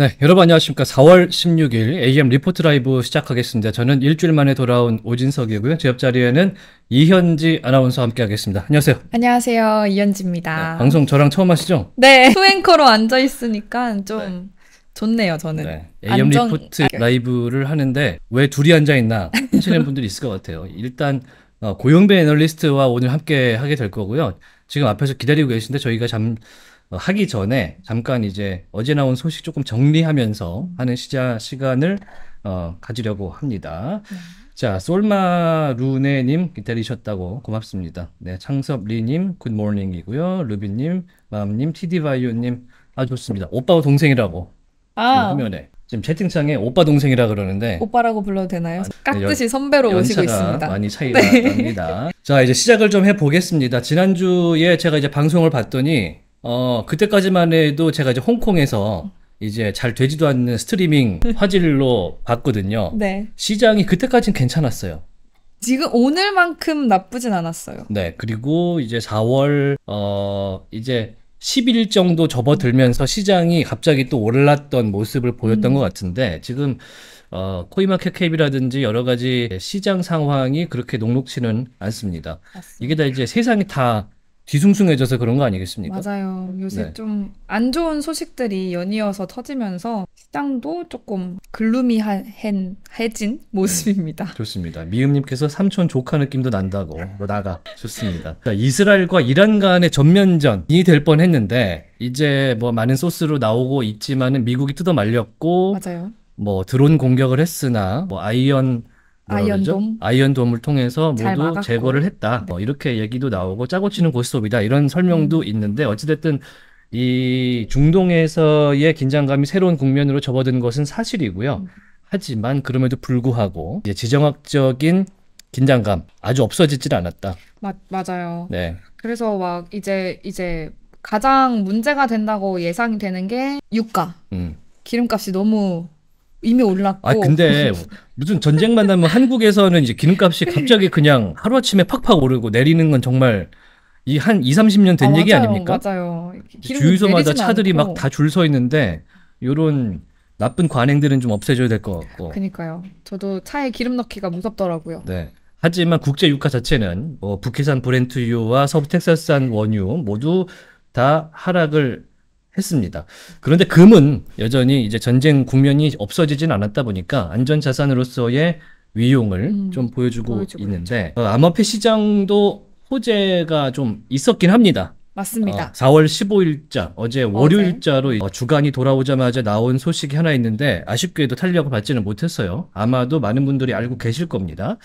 네, 여러분 안녕하십니까. 4월 16일 AM 리포트 라이브 시작하겠습니다. 저는 일주일 만에 돌아온 오진석이고요. 제 옆자리에는 이현지 아나운서와 함께 하겠습니다. 안녕하세요. 안녕하세요. 이현지입니다. 네, 방송 저랑 처음 하시죠? 네, 소앵커로 앉아있으니까 좀 네. 좋네요, 저는. 네. AM 안정... 리포트 라이브를 하는데 왜 둘이 앉아있나 하시는 분들이 있을 것 같아요. 일단 어, 고용배 애널리스트와 오늘 함께 하게 될 거고요. 지금 앞에서 기다리고 계신데 저희가 잠 어, 하기 전에 잠깐 이제 어제 나온 소식 조금 정리하면서 하는 시작 시간을 어, 가지려고 합니다. 네. 자, 솔마루네님 기다리셨다고 고맙습니다. 네, 창섭리님 굿모닝이고요. 루비님, 마음님, 티디바이오님 아 좋습니다. 오빠와 동생이라고 아. 화면에 지금 채팅창에 오빠 동생이라 그러는데 오빠라고 불러도 되나요? 아, 깍듯이 선배로 오시고 있습니다. 많이 차이가 네. 납니다. 자, 이제 시작을 좀 해보겠습니다. 지난주에 제가 이제 방송을 봤더니 어, 그때까지만 해도 제가 이제 홍콩에서 이제 잘 되지도 않는 스트리밍 화질로 봤거든요. 네. 시장이 그때까지는 괜찮았어요. 지금 오늘만큼 나쁘진 않았어요. 네. 그리고 이제 4월 어 이제 10일 정도 접어들면서 시장이 갑자기 또 올랐던 모습을 보였던 음. 것 같은데 지금 어, 코이마켓 캡이라든지 여러 가지 시장 상황이 그렇게 녹록치는 않습니다. 맞습니다. 이게 다 이제 세상이 다 뒤숭숭해져서 그런 거 아니겠습니까? 맞아요. 요새 네. 좀안 좋은 소식들이 연이어서 터지면서 시장도 조금 글루미해진 한 네. 모습입니다. 네. 좋습니다. 미음님께서 삼촌 조카 느낌도 난다고 나가 좋습니다. 자, 이스라엘과 이란 간의 전면전이 될 뻔했는데 이제 뭐 많은 소스로 나오고 있지만은 미국이 뜯어 말렸고 맞아요. 뭐 드론 공격을 했으나 뭐 아이언 아이언돔 아이언돔을 통해서 모두 제거를 했다. 뭐 네. 어, 이렇게 얘기도 나오고 짜고 치는 고스톱이다 이런 음. 설명도 음. 있는데 어찌됐든 이 중동에서의 긴장감이 새로운 국면으로 접어든 것은 사실이고요. 음. 하지만 그럼에도 불구하고 지정학적인 긴장감 아주 없어지질 않았다. 맞 맞아요. 네. 그래서 막 이제 이제 가장 문제가 된다고 예상이 되는 게 유가. 음. 기름값이 너무 이미 올랐고. 아 근데 무슨 전쟁만 나면 한국에서는 이제 기름값이 갑자기 그냥 하루아침에 팍팍 오르고 내리는 건 정말 이 한 2, 30년 된 아, 얘기 맞아요, 아닙니까? 맞아요. 주유소마다 차들이 막 다 줄 서 있는데 요런 나쁜 관행들은 좀 없애줘야 될 것 같고. 그니까요. 저도 차에 기름 넣기가 무섭더라고요. 네. 하지만 국제 유가 자체는 뭐 북해산 브렌트유와 서부 텍사스산 원유 모두 다 하락을 했습니다. 그런데 금은 여전히 이제 전쟁 국면이 없어지진 않았다 보니까 안전 자산으로서의 위용을 음, 좀 보여주고, 보여주고 있는데 있죠. 어, 암호화폐 시장도 호재가 좀 있었긴 합니다. 맞습니다. 어, 4월 15일자 어제 월요일자로 어, 주간이 돌아오자마자 나온 소식이 하나 있는데 아쉽게도 탄력을 받지는 못했어요. 아마도 많은 분들이 알고 계실 겁니다.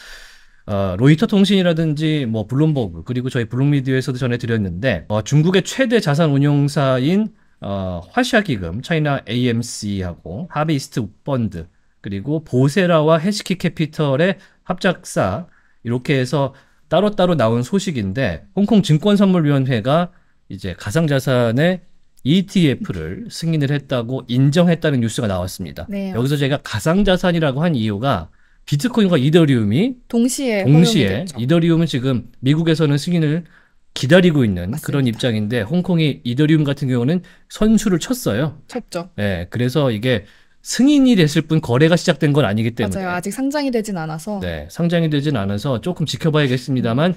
어, 로이터 통신이라든지 뭐 블룸버그 그리고 저희 블룸미디어에서도 전해드렸는데 어, 중국의 최대 자산 운용사인 어, 화샤기금 차이나 AMC하고 하비스트 펀드 그리고 보세라와 해시키 캐피털의 합작사 이렇게 해서 따로따로 나온 소식인데 홍콩 증권선물위원회가 이제 가상자산의 ETF를 승인을 했다고 인정했다는 뉴스가 나왔습니다. 네. 여기서 제가 가상자산이라고 한 이유가 비트코인과 이더리움이 동시에 동시에 이더리움은 지금 미국에서는 승인을 기다리고 있는 맞습니다. 그런 입장인데 홍콩이 이더리움 같은 경우는 선수를 쳤어요. 쳤죠. 네, 그래서 이게 승인이 됐을 뿐 거래가 시작된 건 아니기 때문에 맞아요. 아직 상장이 되진 않아서 네, 상장이 되진 않아서 조금 지켜봐야겠습니다만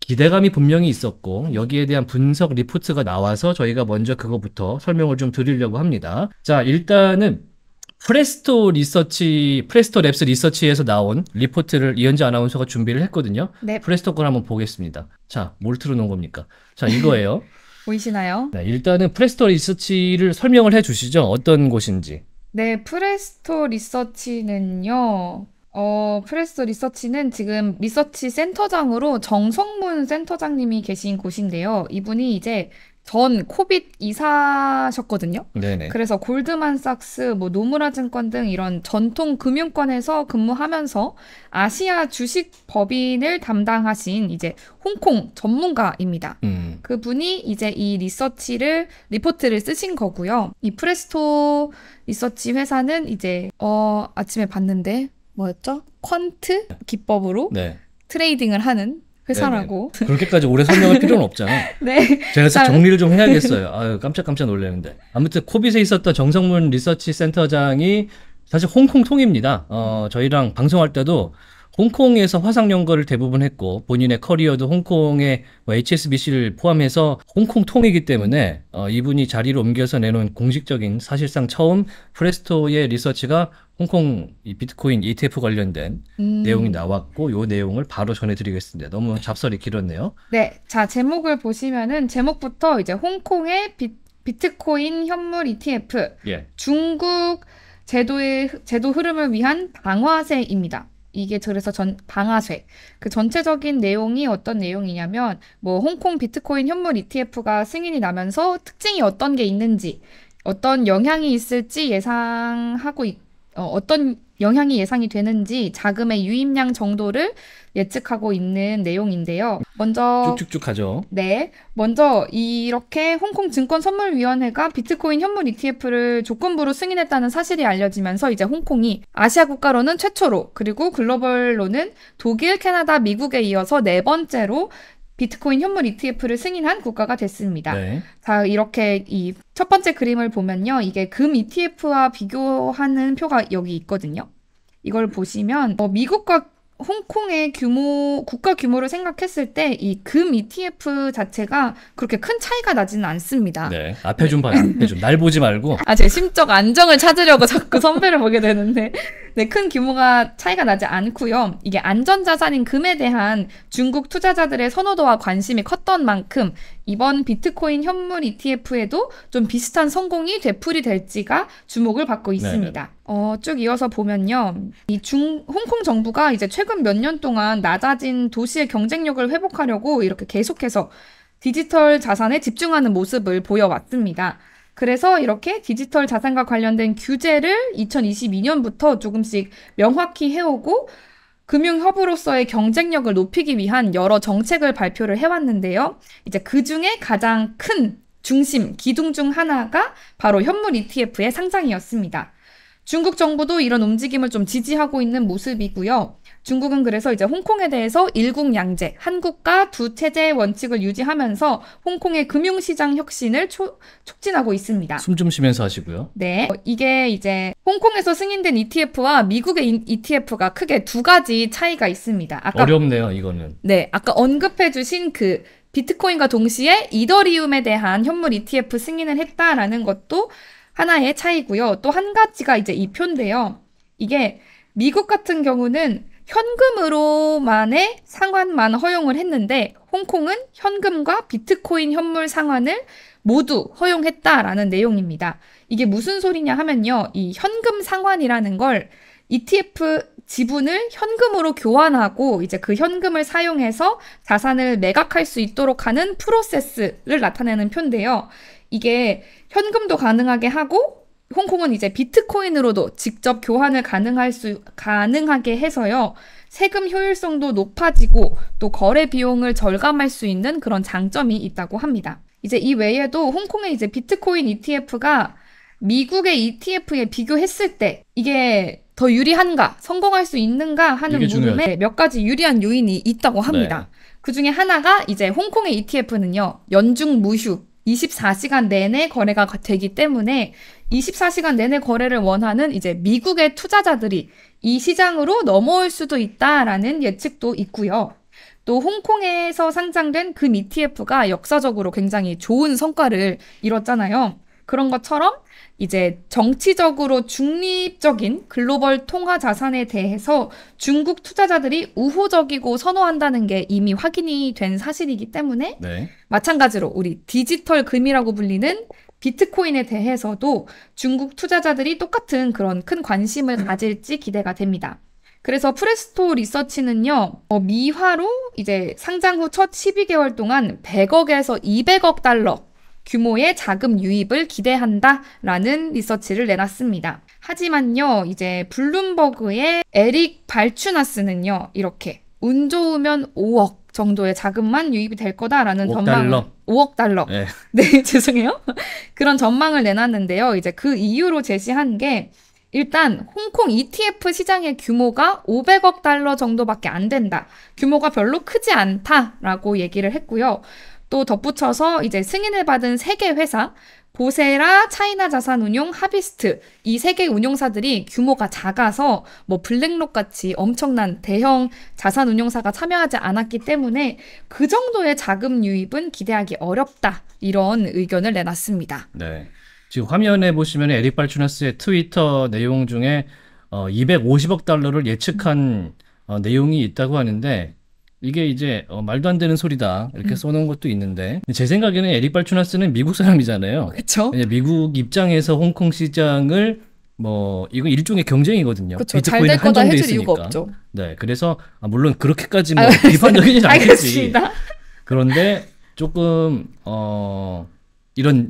기대감이 분명히 있었고 여기에 대한 분석 리포트가 나와서 저희가 먼저 그거부터 설명을 좀 드리려고 합니다. 자, 일단은 프레스토 리서치, 프레스토 랩스 리서치에서 나온 리포트를 이현지 아나운서가 준비를 했거든요. 네. 프레스토 걸 한번 보겠습니다. 자, 뭘 틀어놓은 겁니까? 자, 이거예요. 보이시나요? 네, 일단은 프레스토 리서치를 설명을 해주시죠. 어떤 곳인지. 네, 프레스토 리서치는요. 어, 프레스토 리서치는 지금 리서치 센터장으로 정성문 센터장님이 계신 곳인데요. 이분이 이제 전 코빗 이사셨거든요. 네네. 그래서 골드만삭스, 뭐 노무라증권 등 이런 전통 금융권에서 근무하면서 아시아 주식 법인을 담당하신 이제 홍콩 전문가입니다. 음. 그분이 이제 이 리서치를 리포트를 쓰신 거고요. 이 프레스토 리서치 회사는 이제 어 아침에 봤는데 뭐였죠? 퀀트 기법으로 네. 트레이딩을 하는 회사라고. 네네. 네. 그렇게까지 오래 설명할 필요는 없잖아. 네. 제가 다... 정리를 좀 네. 해야겠어요. 아유, 깜짝깜짝 놀라는데. 아무튼 코빗에 있었던 정성문 리서치 센터장이 사실 홍콩 통입니다. 어, 저희랑 방송할 때도 홍콩에서 화상 연거를 대부분 했고 본인의 커리어도 홍콩의 뭐 HSBC를 포함해서 홍콩 통이기 때문에 어, 이분이 자리를 옮겨서 내놓은 공식적인 사실상 처음 프레스토의 리서치가 홍콩 이 비트코인 ETF 관련된 음. 내용이 나왔고 요 내용을 바로 전해드리겠습니다. 너무 잡설이 길었네요. 네, 자 제목을 보시면은 제목부터 이제 홍콩의 비, 비트코인 현물 ETF 예. 중국 제도의 제도 흐름을 위한 방화세입니다. 이게 그래서 전 방아쇠 그 전체적인 내용이 어떤 내용이냐면 뭐 홍콩 비트코인 현물 ETF가 승인이 나면서 특징이 어떤 게 있는지 어떤 영향이 있을지 예상하고 있, 어, 어떤 영향이 예상이 되는지 자금의 유입량 정도를 예측하고 있는 내용인데요. 먼저 쭉쭉쭉하죠. 네, 먼저 이렇게 홍콩 증권선물위원회가 비트코인 현물 ETF를 조건부로 승인했다는 사실이 알려지면서 이제 홍콩이 아시아 국가로는 최초로 그리고 글로벌로는 독일, 캐나다, 미국에 이어서 네 번째로 비트코인 현물 ETF를 승인한 국가가 됐습니다. 네. 자, 이렇게 이 첫 번째 그림을 보면요. 이게 금 ETF와 비교하는 표가 여기 있거든요. 이걸 보시면 어, 미국과 홍콩의 규모, 국가 규모를 생각했을 때 이 금 ETF 자체가 그렇게 큰 차이가 나지는 않습니다. 네. 앞에 좀 봐요. 앞에 좀. 날 보지 말고. 아, 제 심적 안정을 찾으려고 자꾸 선배를 보게 되는데. 네, 큰 규모가 차이가 나지 않고요. 이게 안전자산인 금에 대한 중국 투자자들의 선호도와 관심이 컸던 만큼 이번 비트코인 현물 ETF에도 좀 비슷한 성공이 되풀이 될지가 주목을 받고 네, 네. 있습니다. 네 어, 쭉 이어서 보면요. 이 중, 홍콩 정부가 이제 최근 몇 년 동안 낮아진 도시의 경쟁력을 회복하려고 이렇게 계속해서 디지털 자산에 집중하는 모습을 보여왔습니다. 그래서 이렇게 디지털 자산과 관련된 규제를 2022년부터 조금씩 명확히 해오고 금융협브로서의 경쟁력을 높이기 위한 여러 정책을 발표를 해왔는데요. 이제 그 중에 가장 큰 중심, 기둥 중 하나가 바로 현물 ETF의 상장이었습니다. 중국 정부도 이런 움직임을 좀 지지하고 있는 모습이고요. 중국은 그래서 이제 홍콩에 대해서 일국양제, 한국과 두 체제의 원칙을 유지하면서 홍콩의 금융시장 혁신을 초, 촉진하고 있습니다. 숨 좀 쉬면서 하시고요. 네. 어, 이게 이제 홍콩에서 승인된 ETF와 미국의 ETF가 크게 두 가지 차이가 있습니다. 아까, 어렵네요, 이거는. 네. 아까 언급해 주신 그 비트코인과 동시에 이더리움에 대한 현물 ETF 승인을 했다라는 것도 하나의 차이고요. 또 한 가지가 이제 이 표인데요. 이게 미국 같은 경우는 현금으로만의 상환만 허용을 했는데 홍콩은 현금과 비트코인 현물 상환을 모두 허용했다라는 내용입니다. 이게 무슨 소리냐 하면요. 이 현금 상환이라는 걸 ETF 지분을 현금으로 교환하고 이제 그 현금을 사용해서 자산을 매각할 수 있도록 하는 프로세스를 나타내는 표인데요. 이게 현금도 가능하게 하고 홍콩은 이제 비트코인으로도 직접 교환을 가능할 수, 가능하게 해서요. 세금 효율성도 높아지고 또 거래 비용을 절감할 수 있는 그런 장점이 있다고 합니다. 이제 이 외에도 홍콩의 이제 비트코인 ETF가 미국의 ETF에 비교했을 때 이게 더 유리한가, 성공할 수 있는가 하는 물음에 몇 가지 유리한 요인이 있다고 합니다. 네. 그 중에 하나가 이제 홍콩의 ETF는요, 연중 무휴, 24시간 내내 거래가 되기 때문에 24시간 내내 거래를 원하는 이제 미국의 투자자들이 이 시장으로 넘어올 수도 있다라는 예측도 있고요. 또 홍콩에서 상장된 그 ETF가 역사적으로 굉장히 좋은 성과를 이뤘잖아요. 그런 것처럼 이제 정치적으로 중립적인 글로벌 통화 자산에 대해서 중국 투자자들이 우호적이고 선호한다는 게 이미 확인이 된 사실이기 때문에 네. 마찬가지로 우리 디지털 금이라고 불리는 비트코인에 대해서도 중국 투자자들이 똑같은 그런 큰 관심을 가질지 기대가 됩니다. 그래서 프레스토 리서치는요, 어, 미화로 이제 상장 후 첫 12개월 동안 100억에서 200억 달러 규모의 자금 유입을 기대한다라는 리서치를 내놨습니다. 하지만요, 이제 블룸버그의 에릭 발추나스는요, 이렇게 운 좋으면 5억, 정도의 자금만 유입이 될 거다라는 5억 전망 달러. 5억 달러. 네. 네, 죄송해요. 그런 전망을 내놨는데요. 이제 그 이유로 제시한 게 일단 홍콩 ETF 시장의 규모가 500억 달러 정도밖에 안 된다. 규모가 별로 크지 않다라고 얘기를 했고요. 또 덧붙여서 이제 승인을 받은 세 개 회사, 보세라, 차이나 자산운용, 하비스트 이 세개 운용사들이 규모가 작아서 뭐 블랙록 같이 엄청난 대형 자산운용사가 참여하지 않았기 때문에 그 정도의 자금 유입은 기대하기 어렵다 이런 의견을 내놨습니다. 네, 지금 화면에 보시면 에릭 발추나스의 트위터 내용 중에 어, 250억 달러를 예측한 어, 내용이 있다고 하는데 이게 이제 어, 말도 안 되는 소리다 이렇게 음. 써놓은 것도 있는데 제 생각에는 에릭 발추나스는 미국 사람이잖아요. 그렇죠. 미국 입장에서 홍콩 시장을 뭐 이건 일종의 경쟁이거든요. 그렇죠. 잘될 거다 해줄 있으니까. 이유가 없죠. 네, 그래서 아, 물론 그렇게까지 뭐 아, 비판적이지 않겠지. 그런데 조금 어 이런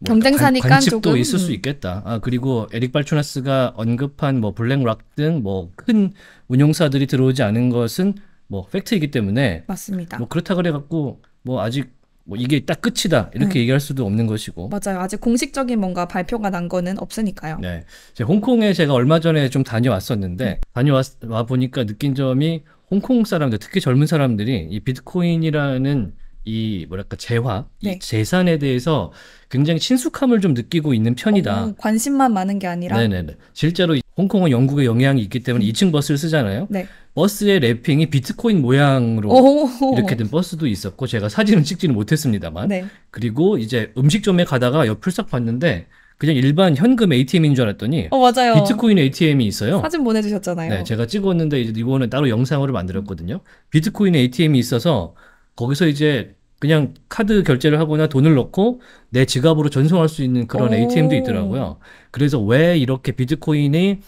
뭐 경쟁사니까 관측도 조금... 있을 수 음. 있겠다. 아 그리고 에릭 발추나스가 언급한 뭐 블랙락 등 뭐 큰 운용사들이 들어오지 않은 것은 뭐 팩트이기 때문에 맞습니다. 뭐 그렇다 그래 갖고 뭐 아직 뭐 이게 딱 끝이다 이렇게 음. 얘기할 수도 없는 것이고 맞아요 아직 공식적인 뭔가 발표가 난 거는 없으니까요 네제 홍콩에 제가 얼마 전에 좀 다녀왔었는데 음. 네. 다녀와 보니까 느낀 점이 홍콩 사람들 특히 젊은 사람들이 이 비트코인이라는 이 뭐랄까 재화 네. 이 재산에 대해서 굉장히 친숙함을 좀 느끼고 있는 편이다. 어, 관심만 많은 게 아니라. 네네네. 실제로 홍콩은 영국의 영향이 있기 때문에 음. 2층 버스를 쓰잖아요. 네. 버스의 랩핑이 비트코인 모양으로 오오오. 이렇게 된 버스도 있었고 제가 사진은 찍지는 못했습니다만. 네. 그리고 이제 음식점에 가다가 옆을 싹 봤는데 그냥 일반 현금 ATM인 줄 알았더니 어, 맞아요. 비트코인 ATM이 있어요. 사진 보내주셨잖아요. 네, 제가 찍었는데 이제 이거는 따로 영상으로 만들었거든요. 비트코인 ATM이 있어서 거기서 이제 그냥 카드 결제를 하거나 돈을 넣고 내 지갑으로 전송할 수 있는 그런 오. ATM도 있더라고요. 그래서 왜 이렇게 비트코인이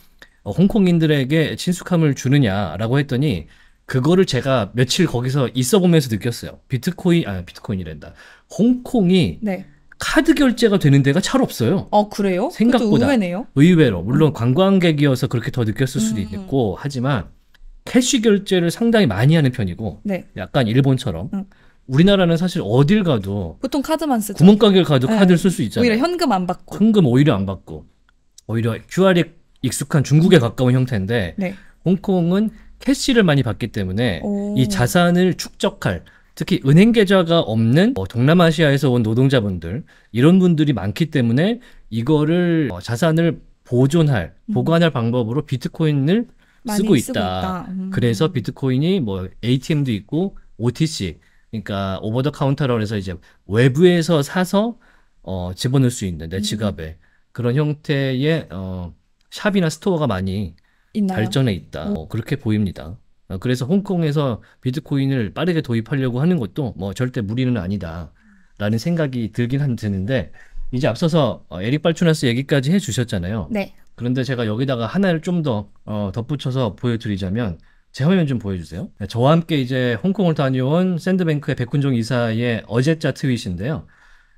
홍콩인들에게 친숙함을 주느냐라고 했더니 그거를 제가 며칠 거기서 있어 보면서 느꼈어요. 비트코인 아 비트코인이란다. 홍콩이 네. 카드 결제가 되는 데가 잘 없어요. 어, 그래요? 생각보다 의외네요. 의외로 물론 음. 관광객이어서 그렇게 더 느꼈을 수도 음. 있고 하지만 캐시 결제를 상당히 많이 하는 편이고 네. 약간 일본처럼 응. 음. 우리나라는 사실 어딜 가도 보통 카드만 쓰죠. 구멍가게를 가도 네. 카드를 쓸 수 있잖아요. 오히려 현금 안 받고. 현금 오히려 안 받고. 오히려 QR에 익숙한 중국에 음. 가까운 형태인데 네. 홍콩은 캐시를 많이 받기 때문에 오. 이 자산을 축적할 특히 은행 계좌가 없는 뭐 동남아시아에서 온 노동자분들 이런 분들이 많기 때문에 이거를 어, 자산을 보존할 음. 보관할 음. 방법으로 비트코인을 쓰고 있다. 쓰고 있다. 음. 그래서 비트코인이 뭐 ATM도 있고 OTC 그러니까 오버 더 카운터라고 해서 이제 외부에서 사서 어 집어넣을 수 있는 내 음. 지갑에 음. 그런 형태의 어 샵이나 스토어가 많이 있나요? 발전해 있다. 음. 어, 그렇게 보입니다. 어, 그래서 홍콩에서 비트코인을 빠르게 도입하려고 하는 것도 뭐 절대 무리는 아니다라는 생각이 들긴 한 드는데 이제 앞서서 어, 에릭 발추나스 얘기까지 해주셨잖아요. 네. 그런데 제가 여기다가 하나를 좀더 어, 덧붙여서 보여드리자면 제 화면 좀 보여주세요. 네, 저와 함께 이제 홍콩을 다녀온 샌드뱅크의 백훈종 이사의 어제자 트윗인데요.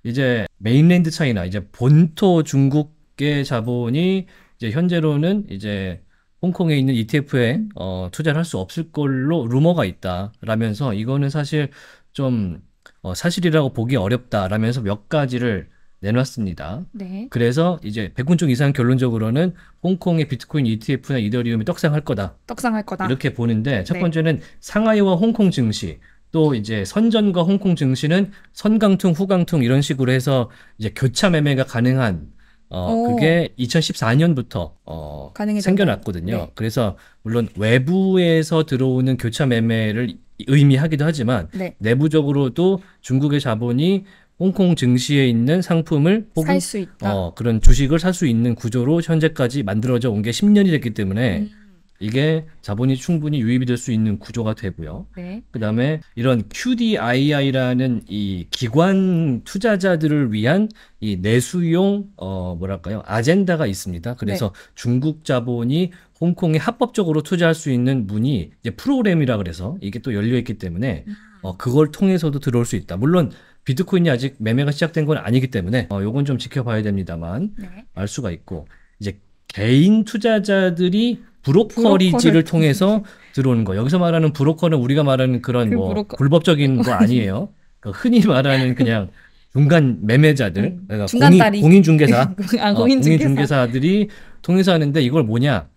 이제 메인랜드 차이나 이제 본토 중국계 자본이 이제 현재로는 이제 홍콩에 있는 ETF에 어, 투자를 할 수 없을 걸로 루머가 있다라면서 이거는 사실 좀 어, 사실이라고 보기 어렵다라면서 몇 가지를 내놨습니다. 네. 그래서 이제 백0 0분중 이상 결론적으로는 홍콩의 비트코인 ETF나 이더리움이 떡상할 거다. 떡상할 거다. 이렇게 보는데 첫 네. 번째는 네. 상하이와 홍콩 증시 또 이제 선전과 홍콩 증시는 선강통후강통 이런 식으로 해서 이제 교차 매매가 가능한 어 오. 그게 2014년부터 어 생겨났거든요. 네. 그래서 물론 외부에서 들어오는 교차 매매를 의미하기도 하지만 네. 내부적으로도 중국의 자본이 홍콩 증시에 있는 상품을 혹은 어, 그런 주식을 살 수 있는 구조로 현재까지 만들어져 온 게 10년이 됐기 때문에 음. 이게 자본이 충분히 유입이 될 수 있는 구조가 되고요. 네. 그다음에 이런 QDII라는 이 기관 투자자들을 위한 이 내수용 어 뭐랄까요? 아젠다가 있습니다. 그래서 네. 중국 자본이 홍콩에 합법적으로 투자할 수 있는 문이 이제 프로그램이라 그래서 이게 또 열려 있기 때문에 음. 어 그걸 통해서도 들어올 수 있다. 물론 비트코인이 아직 매매가 시작된 건 아니기 때문에 어, 요건 좀 지켜봐야 됩니다만 네. 알 수가 있고 이제 개인 투자자들이 브로커리지를 통해서 들어오는 거. 여기서 말하는 브로커는 우리가 말하는 그런 그뭐 브로커. 불법적인 거 아니에요. 그러니까 흔히 말하는 그냥 중간 매매자들, 네. 그러니까 공인, 중개사 아, 공인중개사. 어, 공인중개사들이 통해서 하는데 이걸 뭐냐?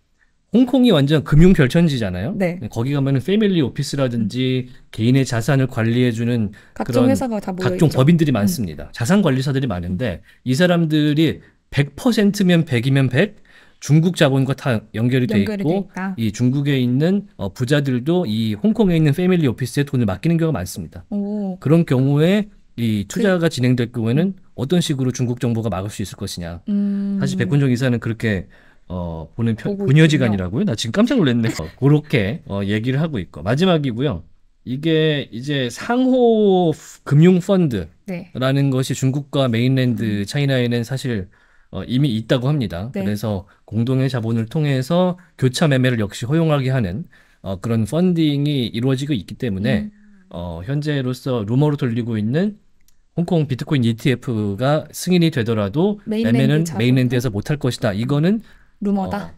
홍콩이 완전 금융 결천지잖아요 네. 네. 거기 가면은 패밀리 오피스라든지 개인의 자산을 관리해주는 그런 각종 있죠. 법인들이 음. 많습니다. 음. 자산 관리사들이 많은데 음. 이 사람들이 100%면 100이면 100, 중국 자본과 다 연결이 돼 있고 이 중국에 있는 어, 부자들도 이 홍콩에 있는 패밀리 오피스에 돈을 맡기는 경우가 많습니다. 오. 그런 경우에 이 그 투자가 그... 진행될 경우에는 어떤 식으로 중국 정부가 막을 수 있을 것이냐. 음... 사실 백군종 이사는 그렇게 어, 보는 편, 분여지간이라고요? 나 지금 깜짝 놀랐네. 어, 그렇게 어, 얘기를 하고 있고. 마지막이고요. 이게 이제 상호 금융펀드라는 네. 것이 중국과 메인랜드 음. 차이나에는 사실 어, 이미 있다고 합니다. 네. 그래서 공동의 자본을 통해서 교차 매매를 역시 허용하게 하는 어, 그런 펀딩이 이루어지고 있기 때문에 음. 어, 현재로서 루머로 돌리고 있는 홍콩 비트코인 ETF가 승인이 되더라도 매매는 메인랜드에서 못할 것이다. 이거는 루머다. 어,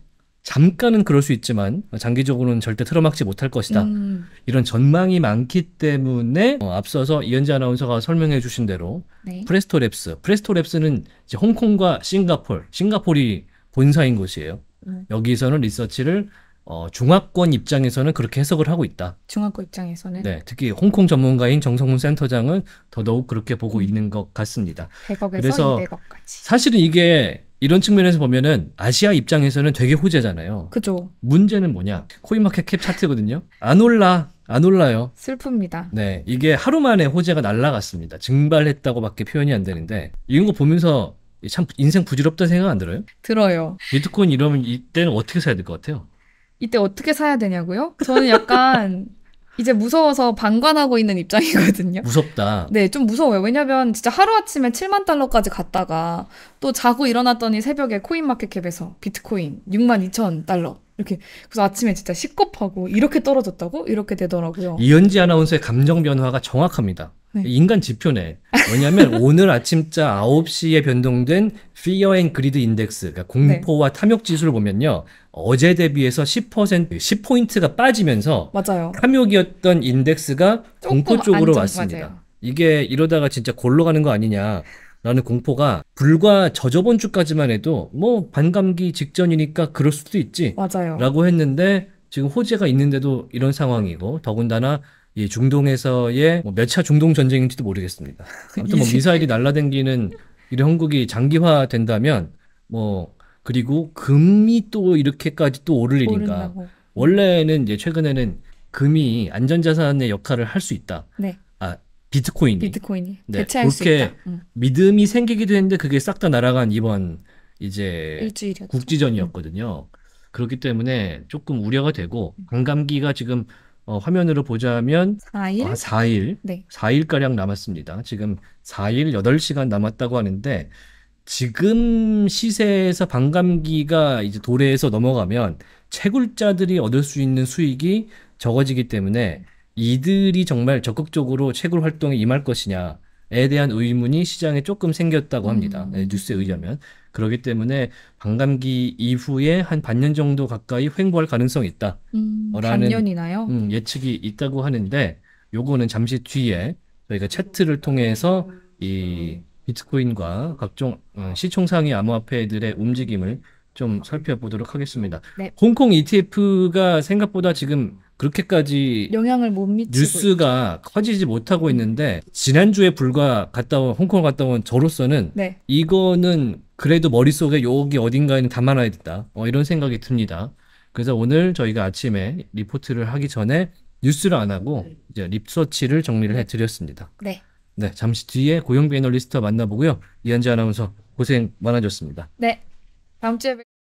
잠깐은 그럴 수 있지만 장기적으로는 절대 틀어막지 못할 것이다. 음. 이런 전망이 많기 때문에 어, 앞서서 이현지 아나운서가 설명해 주신 대로 네. 프레스토 랩스, 프레스토 랩스는 이제 홍콩과 싱가폴, 싱가폴이 본사인 곳이에요. 음. 여기서는 리서치를 어, 중화권 입장에서는 그렇게 해석을 하고 있다. 중화권 입장에서는? 네, 특히 홍콩 전문가인 정성훈 센터장은 더더욱 그렇게 보고 음. 있는 것 같습니다. 100억에서 그래서 200억까지. 사실은 이게 이런 측면에서 보면은 아시아 입장에서는 되게 호재잖아요. 그죠. 문제는 뭐냐? 코인마켓 캡 차트거든요. 안 올라. 안 올라요. 슬픕니다. 네. 이게 하루 만에 호재가 날라갔습니다. 증발했다고밖에 표현이 안 되는데 이런 거 보면서 참 인생 부질없다 생각 안 들어요? 들어요. 비트코인 이러면 이때는 어떻게 사야 될 것 같아요? 이때 어떻게 사야 되냐고요? 저는 약간 이제 무서워서 방관하고 있는 입장이거든요. 무섭다. 네, 좀 무서워요. 왜냐면 진짜 하루아침에 7만 달러까지 갔다가 또 자고 일어났더니 새벽에 코인마켓캡에서 비트코인 6만 2천 달러 이렇게 그래서 아침에 진짜 식겁하고 이렇게 떨어졌다고 이렇게 되더라고요. 이은지 아나운서의 감정 변화가 정확합니다. 네. 인간 지표네. 왜냐면 오늘 아침자 9시에 변동된 Fear and Greed Index, 그러니까 공포와 네. 탐욕 지수를 보면요. 어제 대비해서 10% 10포인트가 빠지면서 맞아요. 탐욕이었던 인덱스가 공포 쪽으로 안정, 왔습니다. 맞아요. 이게 이러다가 진짜 골로 가는 거 아니냐. 라는 공포가 불과 저저번 주까지만 해도 뭐 반감기 직전이니까 그럴 수도 있지. 맞아요. 라고 했는데 지금 호재가 있는데도 이런 상황이고 더군다나 이 중동에서의 뭐몇차 중동 전쟁인지도 모르겠습니다. 아무튼 뭐 예. 미사일이 날라댕기는 이런 한국이 장기화된다면 뭐 그리고 금이 또 이렇게까지 또 오를 일인가. 오른다고. 원래는 이제 최근에는 금이 안전자산의 역할을 할 수 있다. 네. 아 비트코인이. 비트코인이 네, 대체할 수 있다. 음. 믿음이 생기기도 했는데 그게 싹 다 날아간 이번 이제 일주일이었죠. 국지전이었거든요. 음. 그렇기 때문에 조금 우려가 되고 음. 반감기가 지금 어, 화면으로 보자면 4일? 아, 4일. 네. 4일가량 남았습니다. 지금 4일 8시간 남았다고 하는데 지금 시세에서 반감기가 이제 도래해서 넘어가면 채굴자들이 얻을 수 있는 수익이 적어지기 때문에 이들이 정말 적극적으로 채굴 활동에 임할 것이냐에 대한 의문이 시장에 조금 생겼다고 합니다. 음. 네, 뉴스에 의하면. 그렇기 때문에 반감기 이후에 한 반년 정도 가까이 횡보할 가능성이 있다. 음, 라는 반년이나요? 음, 예측이 있다고 하는데 요거는 잠시 뒤에 저희가 채트를 통해서 이 비트코인과 각종 어, 시총 상위 암호화폐들의 움직임을 좀 살펴보도록 하겠습니다. 네. 홍콩 ETF가 생각보다 지금 그렇게까지 영향을 못 미치고 뉴스가 있죠. 커지지 못하고 있는데 지난주에 불과 갔다 온 홍콩 갔다 온 저로서는 네. 이거는 그래도 머릿속에 여기 어딘가에는 담아놔야겠다 어, 뭐 이런 생각이 듭니다. 그래서 오늘 저희가 아침에 리포트를 하기 전에 뉴스를 안 하고 네. 이제 리서치를 정리를 해드렸습니다. 네. 네, 잠시 뒤에 고영배 애널리스트 와 만나보고요. 이현지 아나운서 고생 많아졌습니다. 네. 다음 주에 뵙...